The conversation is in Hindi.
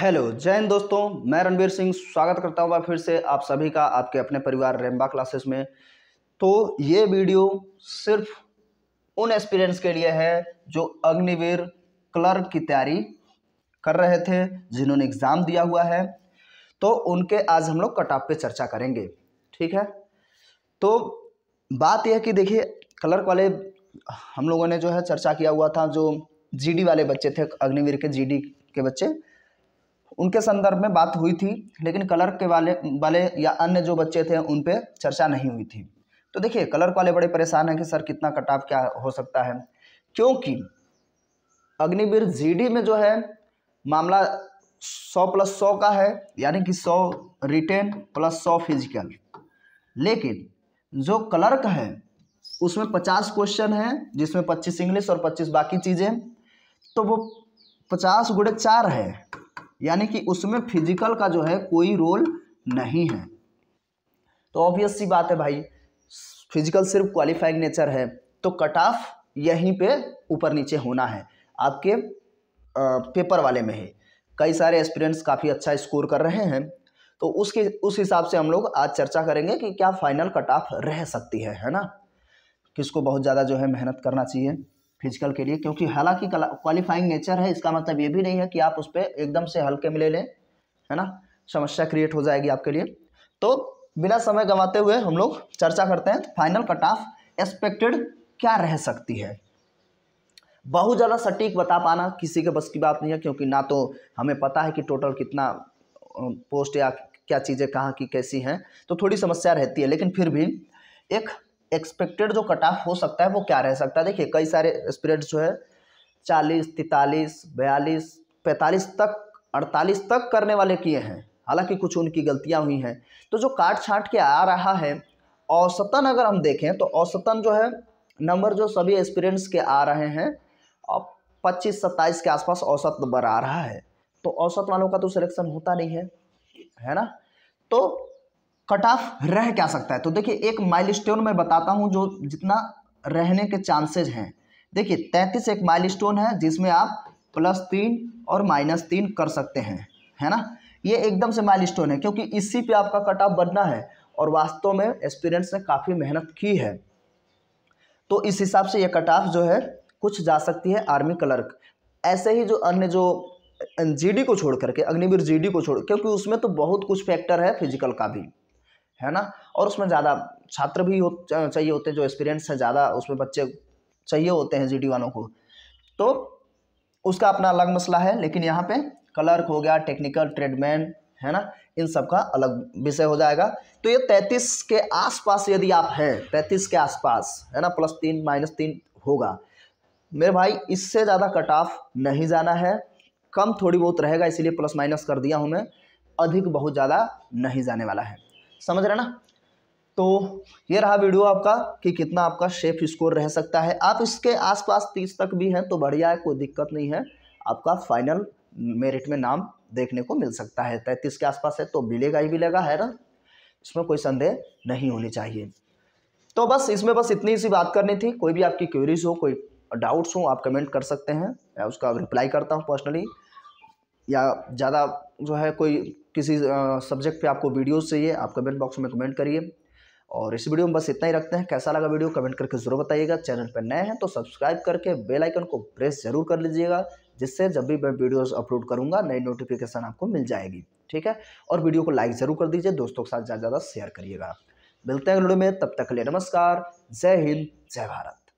हेलो जय हिंद दोस्तों मैं रणबीर सिंह स्वागत करता हूँ फिर से आप सभी का आपके अपने परिवार रेम्बा क्लासेस में तो ये वीडियो सिर्फ उन एक्सपीरियंस के लिए है जो अग्निवीर क्लर्क की तैयारी कर रहे थे जिन्होंने एग्ज़ाम दिया हुआ है तो उनके आज हम लोग कट ऑफ पे चर्चा करेंगे ठीक है तो बात यह कि देखिए क्लर्क वाले हम लोगों ने जो है चर्चा किया हुआ था जो जीडी वाले बच्चे थे अग्निवीर के जीडी के बच्चे उनके संदर्भ में बात हुई थी लेकिन कलर के वाले वाले या अन्य जो बच्चे थे उन पर चर्चा नहीं हुई थी तो देखिए कलर वाले बड़े परेशान हैं कि सर कितना कटाव क्या हो सकता है क्योंकि अग्निवीर जीडी में जो है मामला सौ प्लस सौ का है यानी कि सौ रिटेन प्लस सौ फिजिकल लेकिन जो क्लर्क है उसमें पचास क्वेश्चन है जिसमें पच्चीस इंग्लिश और पच्चीस बाकी चीज़ें तो वो पचास गुड़े चार है यानी कि उसमें फिजिकल का जो है कोई रोल नहीं है तो ऑब्वियस सी बात है भाई फिजिकल सिर्फ क्वालिफाइंग नेचर है तो कट ऑफ यहीं पे ऊपर नीचे होना है आपके पेपर वाले में ही कई सारे एक्सपीरियंट्स काफ़ी अच्छा स्कोर कर रहे हैं तो उसके उस हिसाब से हम लोग आज चर्चा करेंगे कि क्या फाइनल कट ऑफ रह सकती है है ना किसको बहुत ज़्यादा जो है मेहनत करना चाहिए फिजिकल के लिए क्योंकि हालांकि क्वालिफाइंग नेचर है इसका मतलब ये भी नहीं है कि आप उस पर एकदम से हल्के में ले लें है ना समस्या क्रिएट हो जाएगी आपके लिए तो बिना समय गंवाते हुए हम लोग चर्चा करते हैं फाइनल कट ऑफ एक्सपेक्टेड क्या रह सकती है बहुत ज़्यादा सटीक बता पाना किसी के बस की बात नहीं है क्योंकि ना तो हमें पता है कि टोटल कितना पोस्ट या क्या चीज़ें कहाँ की कैसी हैं तो थोड़ी समस्या रहती है लेकिन फिर भी एक एक्सपेक्टेड जो कट ऑफ हो सकता है वो क्या रह सकता है देखिए कई सारे स्प्रेड जो है चालीस तैतालीस बयालीस पैंतालीस तक अड़तालीस तक करने वाले किए हैं हालांकि कुछ उनकी गलतियां हुई हैं तो जो काट छाट के आ रहा है औसतन अगर हम देखें तो औसतन जो है नंबर जो सभी एक्सपीरियंस के आ रहे हैं और पच्चीस सत्ताईस के आसपास औसत नंबर आ रहा है तो औसत वालों का तो सिलेक्शन होता नहीं है है ना तो कट ऑफ रह क्या सकता है तो देखिए एक माइलस्टोन मैं बताता हूँ जो जितना रहने के चांसेज हैं देखिए तैंतीस एक माइलस्टोन है जिसमें आप प्लस तीन और माइनस तीन कर सकते हैं है ना ये एकदम से माइलस्टोन है क्योंकि इसी पे आपका कट ऑफ बनना है और वास्तव में एक्सपीरियंस ने काफ़ी मेहनत की है तो इस हिसाब से यह कट ऑफ जो है कुछ जा सकती है आर्मी क्लर्क ऐसे ही जो अन्य जो जीडी को छोड़ करके अग्निवीर जीडी को छोड़ क्योंकि उसमें तो बहुत कुछ फैक्टर है फिजिकल का भी है ना और उसमें ज़्यादा छात्र भी हो, चाहिए होते हैं जो एक्सपीरियंस है ज़्यादा उसमें बच्चे चाहिए होते हैं जी वालों को तो उसका अपना अलग मसला है लेकिन यहाँ पर क्लर्क हो गया टेक्निकल ट्रेडमैन है ना इन सब का अलग विषय हो जाएगा तो ये तैंतीस के आसपास यदि आप हैं तैंतीस के आसपास है ना प्लस तीन माइनस तीन होगा मेरे भाई इससे ज़्यादा कट ऑफ नहीं जाना है कम थोड़ी बहुत रहेगा इसीलिए प्लस माइनस कर दिया हूँ मैं अधिक बहुत ज़्यादा नहीं जाने वाला है समझ रहे ना तो ये रहा वीडियो आपका कि कितना आपका सेफ स्कोर रह सकता है आप इसके आसपास तीस तक भी हैं तो बढ़िया है कोई दिक्कत नहीं है आपका फाइनल मेरिट में नाम देखने को मिल सकता है तैंतीस के आसपास है तो मिलेगा ही मिलेगा है ना इसमें कोई संदेह नहीं होनी चाहिए तो बस इसमें बस इतनी सी बात करनी थी कोई भी आपकी क्वेरीज हो कोई डाउट्स हो आप कमेंट कर सकते हैं या उसका रिप्लाई करता हूँ पर्सनली या ज़्यादा जो है कोई किसी सब्जेक्ट पे आपको वीडियोस चाहिए आप कमेंट बॉक्स में कमेंट करिए और इस वीडियो में बस इतना ही रखते हैं कैसा लगा वीडियो कमेंट करके ज़रूर बताइएगा चैनल पर नए हैं तो सब्सक्राइब करके बेल आइकन को प्रेस जरूर कर लीजिएगा जिससे जब भी मैं वीडियोज़ अपलोड करूँगा नई नोटिफिकेशन आपको मिल जाएगी ठीक है और वीडियो को लाइक ज़रूर कर दीजिए दोस्तों के साथ ज़्यादा ज़्यादा शेयर करिएगा मिलते हैं वीडियो में तब तक के लिए नमस्कार जय हिंद जय भारत